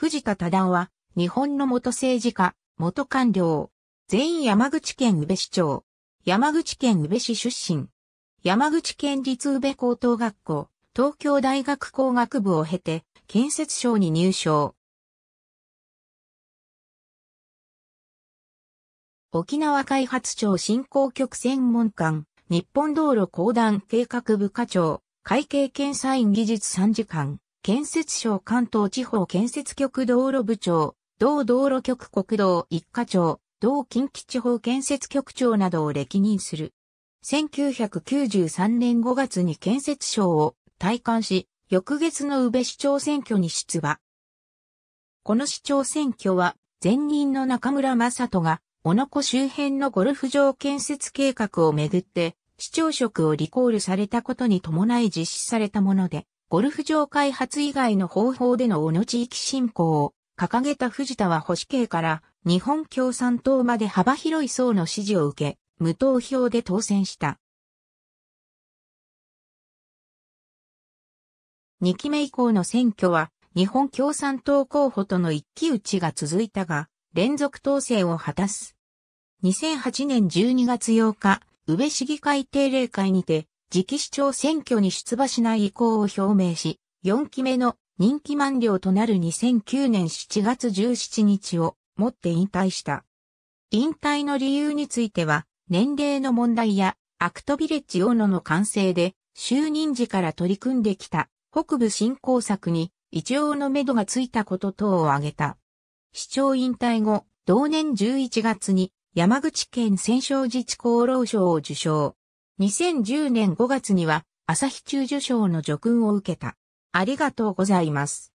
藤田多段は、日本の元政治家、元官僚。全員山口県宇部市長。山口県宇部市出身。山口県立宇部高等学校、東京大学工学部を経て、建設省に入省。沖縄開発庁振興局専門官、日本道路公団計画部課長、会計検査院技術参事官。建設省関東地方建設局道路部長、同道路局国道一課長、同近畿地方建設局長などを歴任する。1993年5月に建設省を退官し、翌月の宇部市長選挙に出馬。この市長選挙は、前任の中村正人が、小野湖周辺のゴルフ場建設計画をめぐって、市長職をリコールされたことに伴い実施されたもので、ゴルフ場開発以外の方法での小野地域振興を掲げた藤田は保守系から日本共産党まで幅広い層の支持を受け、無投票で当選した。2期目以降の選挙は日本共産党候補との一騎打ちが続いたが、連続当選を果たす。2008年12月8日、宇部市議会定例会にて、次期市長選挙に出馬しない意向を表明し、4期目の任期満了となる2009年7月17日をもって引退した。引退の理由については、年齢の問題や、アクトビレッジ大野の完成で、就任時から取り組んできた北部振興策に一応の目処がついたこと等を挙げた。市長引退後、同年11月に山口県戦勝自治功労賞を受賞。2010年5月には、朝日中受賞の叙勲を受けた。ありがとうございます。